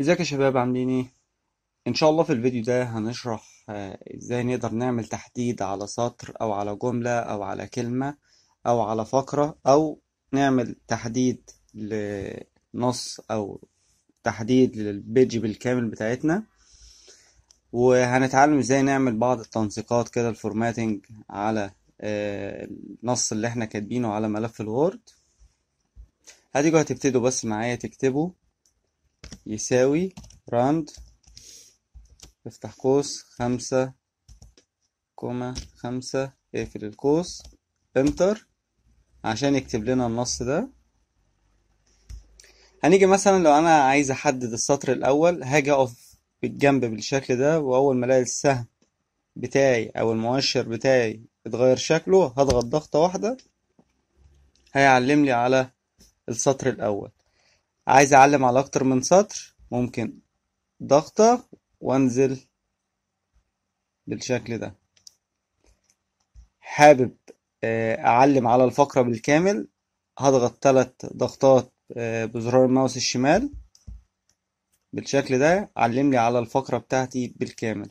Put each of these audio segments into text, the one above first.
ازيك يا شباب عاملين ايه ان شاء الله في الفيديو ده هنشرح آه، ازاي نقدر نعمل تحديد على سطر او على جملة او على كلمة او على فقرة او نعمل تحديد لنص او تحديد للبيج بالكامل بتاعتنا وهنتعلم ازاي نعمل بعض التنسيقات كده الفورماتنج على آه، النص اللي احنا كاتبينه على ملف الوورد هتيجوا هتبتدوا بس معايا تكتبوا يساوي راند افتح قوس خمسة كوما خمسة اقفل القوس انتر عشان يكتب لنا النص ده هنيجي مثلا لو انا عايز احدد السطر الاول هاجي اقف بالجنب بالشكل ده واول ما الاقي السهم بتاعي او المؤشر بتاعي اتغير شكله هضغط ضغطة واحدة هيعلم لي على السطر الاول عايز اعلم على اكتر من سطر ممكن ضغطة وانزل بالشكل ده حابب آه، اعلم على الفقرة بالكامل هضغط ثلاث ضغطات آه، بزرار الماوس الشمال بالشكل ده علم لي على الفقرة بتاعتي بالكامل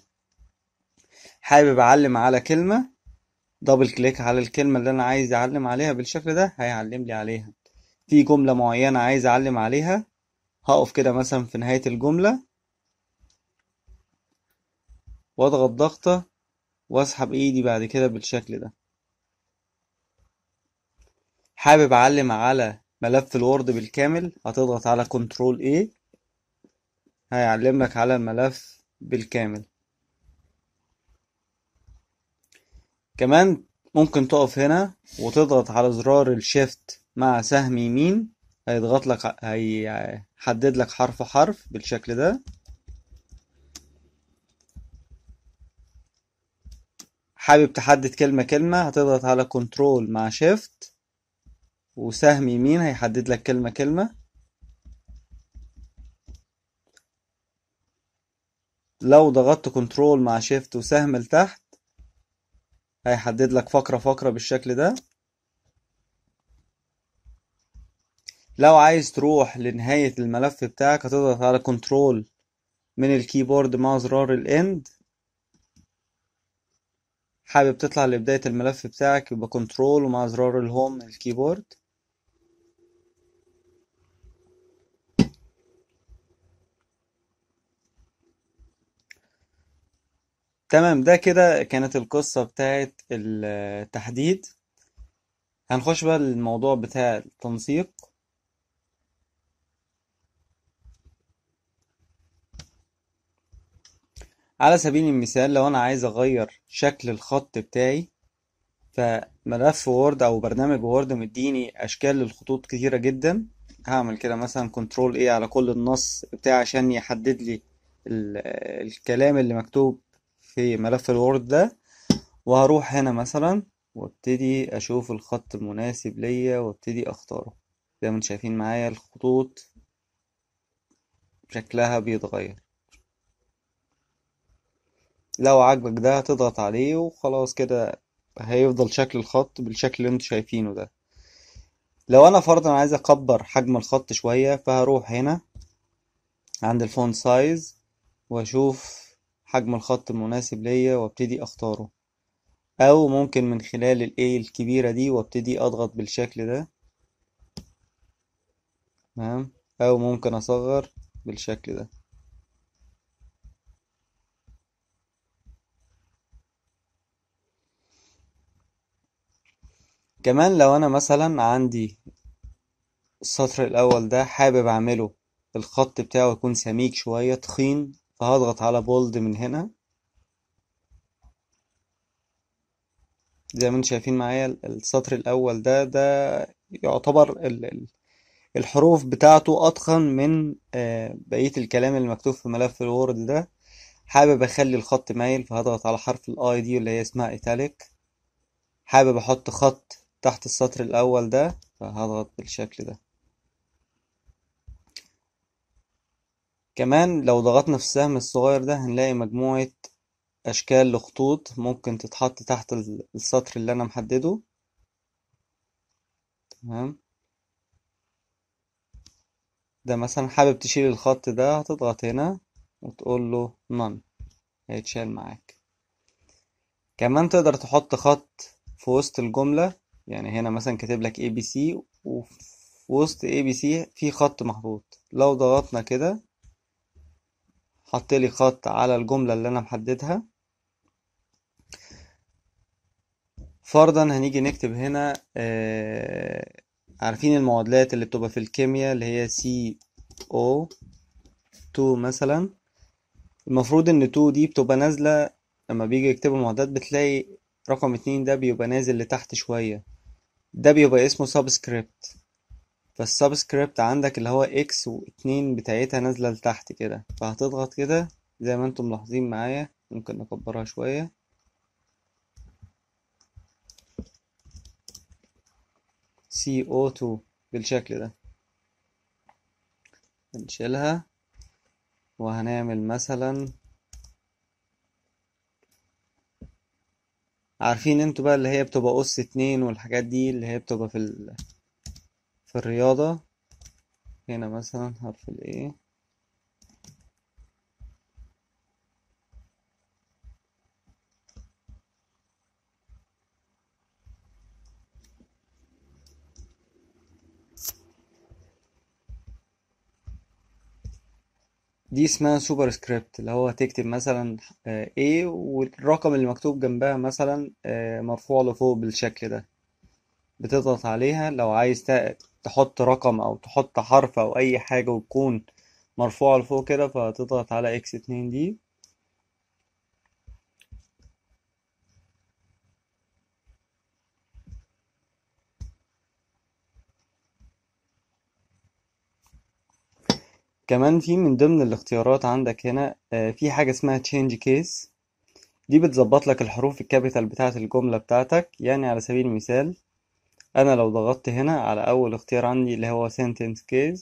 حابب اعلم على كلمة دبل كليك على الكلمة اللي انا عايز اعلم عليها بالشكل ده هيعلم لي عليها في جملة معينة عايز أعلم عليها هقف كده مثلا في نهاية الجملة واضغط ضغطة واسحب ايدي بعد كده بالشكل ده حابب اعلم على ملف الوورد بالكامل هتضغط على كنترول A إيه؟ هيعلمك على الملف بالكامل كمان ممكن تقف هنا وتضغط على زرار الشيفت مع سهم يمين هيضغط لك هيحدد لك حرف حرف بالشكل ده حابب تحدد كلمة كلمة هتضغط على كنترول مع شيفت وسهم يمين هيحدد لك كلمة كلمة لو ضغطت كنترول مع شيفت وسهم لتحت هيحدد لك فقرة فقرة بالشكل ده لو عايز تروح لنهاية الملف بتاعك هتضغط على كنترول من الكيبورد مع زرار الاند حابب تطلع لبداية الملف بتاعك يبقى كنترول ومع زرار الهوم من الكيبورد تمام ده كده كانت القصة بتاعت التحديد هنخش بقى للموضوع بتاع التنسيق على سبيل المثال لو انا عايز اغير شكل الخط بتاعي فملف وورد او برنامج وورد مديني اشكال للخطوط كتيره جدا هعمل كده مثلا كنترول ايه على كل النص بتاعي عشان يحدد لي الكلام اللي مكتوب في ملف الوورد ده وهروح هنا مثلا وابتدي اشوف الخط المناسب ليا وابتدي اختاره زي ما انتم شايفين معايا الخطوط شكلها بيتغير لو عاجبك ده هتضغط عليه وخلاص كده هيفضل شكل الخط بالشكل اللي انتوا شايفينه ده لو انا فرضا عايز اكبر حجم الخط شوية فهروح هنا عند الفونت سايز واشوف حجم الخط المناسب ليا وابتدي اختاره او ممكن من خلال الاي الكبيرة دي وابتدي اضغط بالشكل ده تمام او ممكن اصغر بالشكل ده كمان لو انا مثلا عندي السطر الاول ده حابب اعمله الخط بتاعه يكون سميك شوية تخين فهضغط على بولد من هنا زي ما انتم شايفين معايا السطر الاول ده ده يعتبر ال الحروف بتاعته أتخن من آه، بقية الكلام اللي مكتوب في ملف الوورد ده حابب أخلي الخط مايل فهضغط على حرف الآي دي اللي هي اسمها إيتاليك حابب أحط خط تحت السطر الأول ده فهضغط بالشكل ده كمان لو ضغطنا في السهم الصغير ده هنلاقي مجموعة أشكال لخطوط ممكن تتحط تحت السطر اللي أنا محدده تمام ده مثلا حابب تشيل الخط ده هتضغط هنا وتقول له none هيتشال معاك كمان تقدر تحط خط في وسط الجملة يعني هنا مثلا كاتب لك اي بي سي وفي وسط اي بي سي في خط محطوط لو ضغطنا كده حط لي خط على الجملة اللي انا محددها فرضا هنيجي نكتب هنا آه عارفين المعادلات اللي بتبقى في الكيمياء اللي هي سي او 2 مثلا المفروض ان 2 دي بتبقى نازلة لما بيجي يكتبوا المعادلات بتلاقي رقم اتنين ده بيبقى نازل لتحت شوية ده بيبقى اسمه سبسكريبت فالسبسكريبت عندك اللي هو اكس واتنين بتاعتها نازلة لتحت كده فهتضغط كده زي ما انتم ملاحظين معايا ممكن نكبرها شوية CO2 بالشكل ده هنشيلها وهنعمل مثلا عارفين انتوا بقى اللي هي بتبقى أس اتنين والحاجات دي اللي هي بتبقى في ال... في الرياضة هنا مثلا حرف الايه دي اسمها سوبر سكريبت اللي هو تكتب مثلا ايه والرقم اللي مكتوب جنبها مثلا آه، مرفوع لفوق بالشكل ده بتضغط عليها لو عايز تحط رقم أو تحط حرف أو أي حاجة وتكون مرفوعة لفوق كده فتضغط على اكس اتنين دي كمان في من ضمن الاختيارات عندك هنا آه، في حاجة اسمها change case دي بتظبط لك الحروف الكابيتال بتاعة الجملة بتاعتك يعني على سبيل المثال أنا لو ضغطت هنا على أول اختيار عندي اللي هو sentence case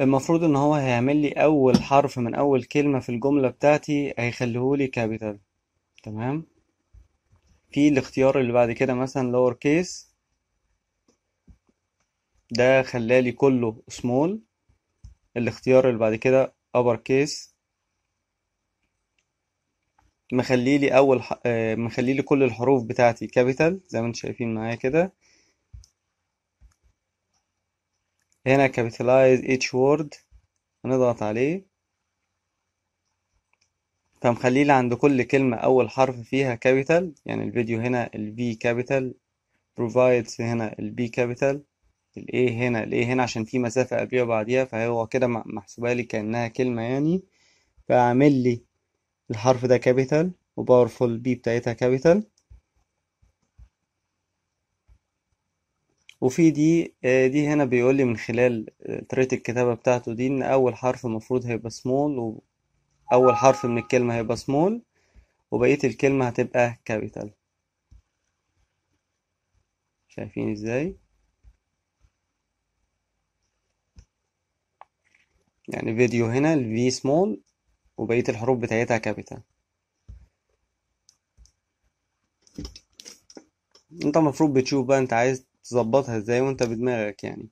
المفروض ان هو هيعمل لي اول حرف من اول كلمة في الجملة بتاعتي هيخليهولي كابيتال تمام في الاختيار اللي بعد كده مثلا لور كيس ده خلالي كله سمول الاختيار اللي بعد كده ابر كيس مخليلي اول ح... آه، مخليلي كل الحروف بتاعتي كابيتال زي ما انتم شايفين معايا كده هنا كابيتلايز اتش وورد هنضغط عليه فمخليه عند كل كلمة أول حرف فيها كابيتال يعني الفيديو هنا V كابيتال provides هنا B كابيتال A هنا A هنا عشان في مسافة قبليها وبعديها فهو كده محسوبة لي كأنها كلمة يعني فأعمل لي الحرف ده كابيتال وباورفول B بتاعتها كابيتال وفي دي آه، دي هنا بيقول لي من خلال آه، طريقة الكتابة بتاعته دي إن أول حرف المفروض هيبقى سمول وأول حرف من الكلمة هيبقى سمول وبقية الكلمة هتبقى كابيتال شايفين ازاي؟ يعني فيديو هنا الفي سمول وبقية الحروف بتاعتها كابيتال انت المفروض بتشوف بقى انت عايز تظبطها ازاي وانت بدماغك يعني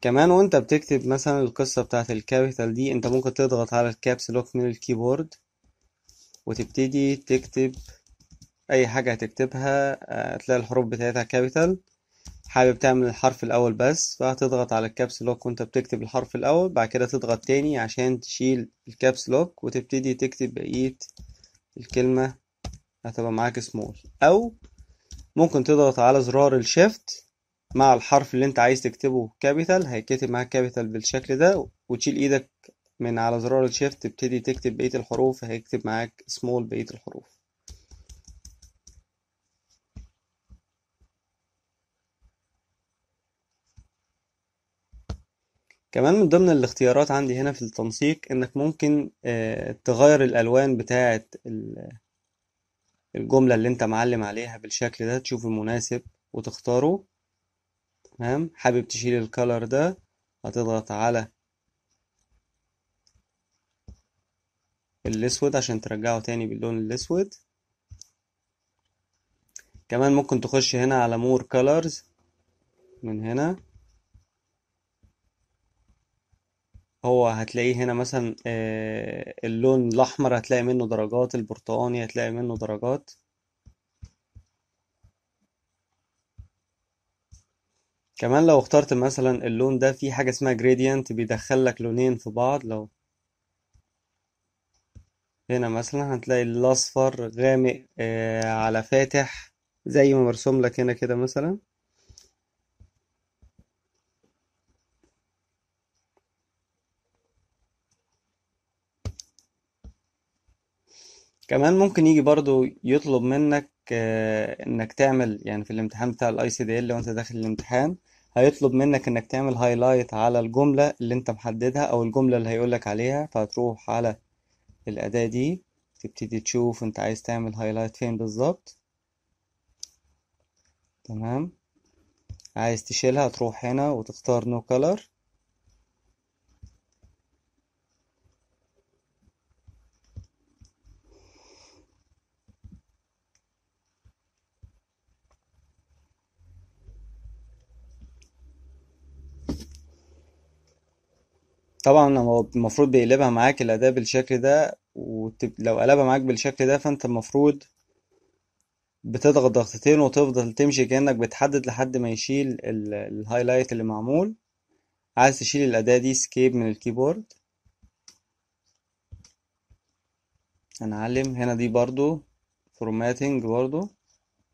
كمان وانت بتكتب مثلا القصة بتاعت الكابيتال دي انت ممكن تضغط على الكابس لوك من الكيبورد وتبتدي تكتب اي حاجة هتكتبها هتلاقي آه، الحروف بتاعتها كابيتال حابب تعمل الحرف الاول بس فهتضغط على الكابس لوك وانت بتكتب الحرف الاول بعد كده تضغط تاني عشان تشيل الكابس لوك وتبتدي تكتب بقية الكلمة هتبقى معاك سمول او ممكن تضغط على زرار الشيفت مع الحرف اللي انت عايز تكتبه كابيتال هيتكتب معاك كابيتال بالشكل ده وتشيل ايدك من على زرار الشيفت تبتدي تكتب بقية الحروف هيكتب معاك سمول بقية الحروف كمان من ضمن الاختيارات عندي هنا في التنسيق انك ممكن آه، تغير الالوان بتاعة الجملة اللي انت معلم عليها بالشكل ده تشوف المناسب وتختاره تمام حابب تشيل الكالر ده هتضغط على الاسود عشان ترجعه تاني باللون الاسود كمان ممكن تخش هنا على مور كالرز من هنا هو هتلاقيه هنا مثلا آه، اللون الأحمر هتلاقي منه درجات البرتقاني هتلاقي منه درجات كمان لو اخترت مثلا اللون ده في حاجة اسمها gradient بيدخل لك لونين في بعض لو هنا مثلا هتلاقي الأصفر غامق آه، على فاتح زي ما مرسوم لك هنا كده مثلا كمان ممكن يجي برضو يطلب منك آه، انك تعمل يعني في الامتحان بتاع الاي سي دي ال لو انت داخل الامتحان هيطلب منك انك تعمل هايلايت على الجملة اللي انت محددها او الجملة اللي هيقولك عليها فهتروح على الاداة دي تبتدي تشوف انت عايز تعمل هايلايت فين بالظبط تمام عايز تشيلها تروح هنا وتختار نو no كلر طبعا هو المفروض بيقلبها معاك الأداة بالشكل ده ولو قلبها معاك بالشكل ده فأنت المفروض بتضغط ضغطتين وتفضل تمشي كأنك بتحدد لحد ما يشيل الهايلايت اللي معمول عايز تشيل الأداة دي سكيب من الكيبورد هنعلم هنا دي برضو فورماتنج برضو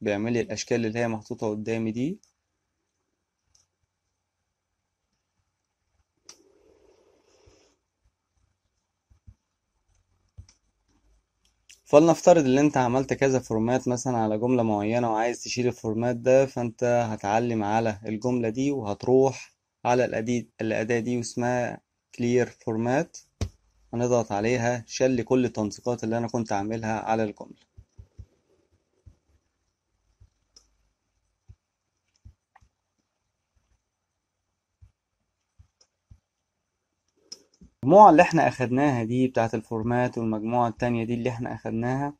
بيعمل لي الأشكال اللي هي محطوطة قدامي دي فلنفترض ان انت عملت كذا فورمات مثلا على جملة معينة وعايز تشيل الفورمات ده فانت هتعلم على الجملة دي وهتروح على الأداة دي واسمها clear format هنضغط عليها شل كل التنسيقات اللي انا كنت عاملها على الجملة المجموعة اللي احنا اخدناها دي بتاعة الفورمات والمجموعة التانية دي اللي احنا اخدناها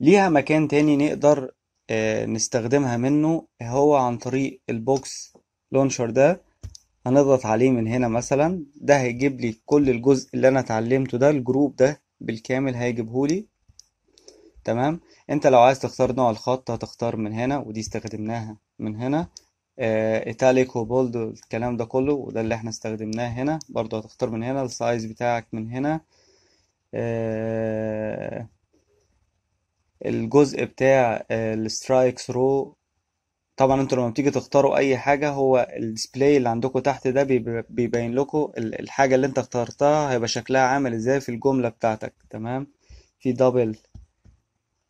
ليها مكان تاني نقدر آه، نستخدمها منه هو عن طريق البوكس لونشر ده هنضغط عليه من هنا مثلا ده هيجيب لي كل الجزء اللي انا اتعلمته ده الجروب ده بالكامل هيجيبهولي تمام انت لو عايز تختار نوع الخط هتختار من هنا ودي استخدمناها من هنا آه، ايتاليك وبولد والكلام ده كله وده اللي احنا استخدمناه هنا برضو هتختار من هنا السايز بتاعك من هنا آه، الجزء بتاع آه، السترايكس رو طبعا انتوا لما بتيجي تختاروا اي حاجة هو الديسبلاي اللي عندكم تحت ده بيبين لكم الحاجة اللي انت اخترتها هيبقى شكلها عامل ازاي في الجملة بتاعتك تمام في دبل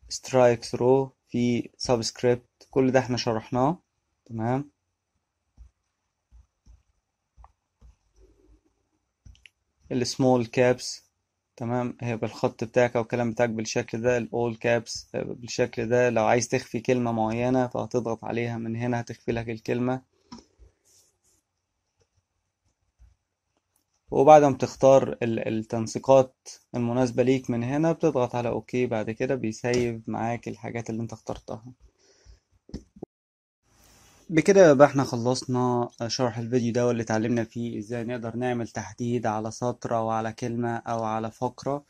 سترايكس رو في سبسكريبت كل ده احنا شرحناه تمام السمول كابس تمام هيبقى الخط بتاعك او الكلام بتاعك بالشكل ده الاول آه، كابس بالشكل ده لو عايز تخفي كلمة معينة فهتضغط عليها من هنا هتخفي لك الكلمة وبعد ما تختار التنسيقات المناسبة ليك من هنا بتضغط على اوكي بعد كده بيسيب معاك الحاجات اللي انت اخترتها بكده يبقى احنا خلصنا شرح الفيديو ده واللي اتعلمنا فيه ازاي نقدر نعمل تحديد على سطر او على كلمة او على فقرة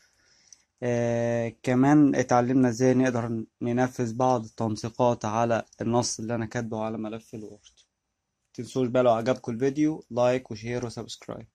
اه كمان اتعلمنا ازاي نقدر ننفذ بعض التنسيقات على النص اللي انا كاتبه على ملف الوورد متنسوش بقى لو عجبكم الفيديو لايك وشير وسبسكرايب